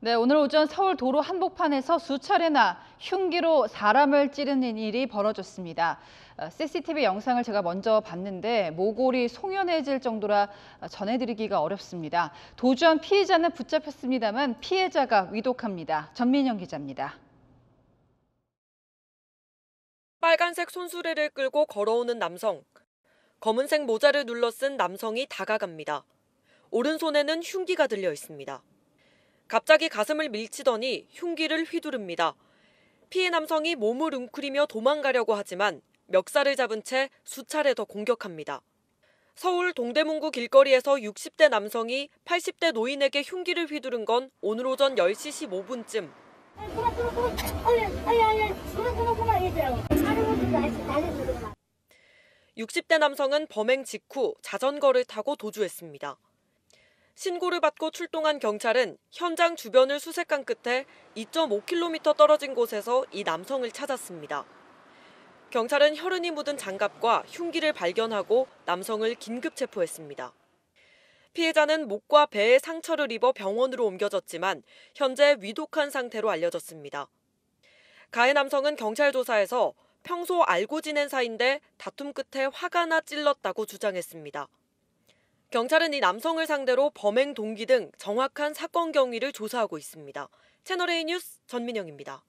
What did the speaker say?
네, 오늘 오전 서울 도로 한복판에서 수차례나 흉기로 사람을 찌르는 일이 벌어졌습니다. CCTV 어, 영상을 제가 먼저 봤는데 모골이 송연해질 정도라 어, 전해드리기가 어렵습니다. 도주한 피해자는 붙잡혔습니다만 피해자가 위독합니다. 전민영 기자입니다. 빨간색 손수레를 끌고 걸어오는 남성. 검은색 모자를 눌러 쓴 남성이 다가갑니다. 오른손에는 흉기가 들려 있습니다. 갑자기 가슴을 밀치더니 흉기를 휘두릅니다. 피해 남성이 몸을 웅크리며 도망가려고 하지만 멱살을 잡은 채 수차례 더 공격합니다. 서울 동대문구 길거리에서 60대 남성이 80대 노인에게 흉기를 휘두른 건 오늘 오전 10시 15분쯤. 60대 남성은 범행 직후 자전거를 타고 도주했습니다. 신고를 받고 출동한 경찰은 현장 주변을 수색한 끝에 2.5km 떨어진 곳에서 이 남성을 찾았습니다. 경찰은 혈흔이 묻은 장갑과 흉기를 발견하고 남성을 긴급 체포했습니다. 피해자는 목과 배에 상처를 입어 병원으로 옮겨졌지만 현재 위독한 상태로 알려졌습니다. 가해 남성은 경찰 조사에서 평소 알고 지낸 사이인데 다툼 끝에 화가 나 찔렀다고 주장했습니다. 경찰은 이 남성을 상대로 범행 동기 등 정확한 사건 경위를 조사하고 있습니다. 채널A 뉴스 전민영입니다.